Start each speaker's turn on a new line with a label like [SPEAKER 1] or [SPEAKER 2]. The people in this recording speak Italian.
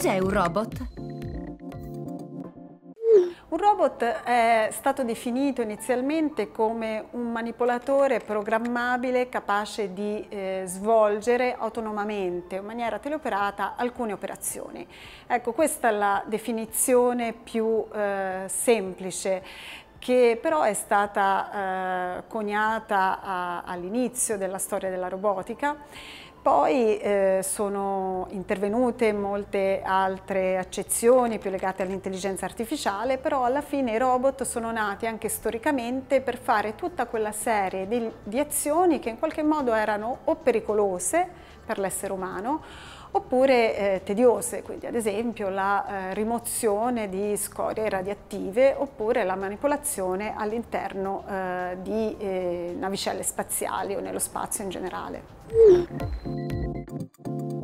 [SPEAKER 1] Cos'è un robot? Un robot è stato definito inizialmente come un manipolatore programmabile capace di eh, svolgere autonomamente, in maniera teleoperata, alcune operazioni. Ecco, questa è la definizione più eh, semplice che però è stata eh, coniata all'inizio della storia della robotica. Poi eh, sono intervenute molte altre accezioni più legate all'intelligenza artificiale, però alla fine i robot sono nati anche storicamente per fare tutta quella serie di, di azioni che in qualche modo erano o pericolose per l'essere umano, oppure eh, tediose, quindi ad esempio la eh, rimozione di scorie radioattive oppure la manipolazione all'interno eh, di eh, navicelle spaziali o nello spazio in generale.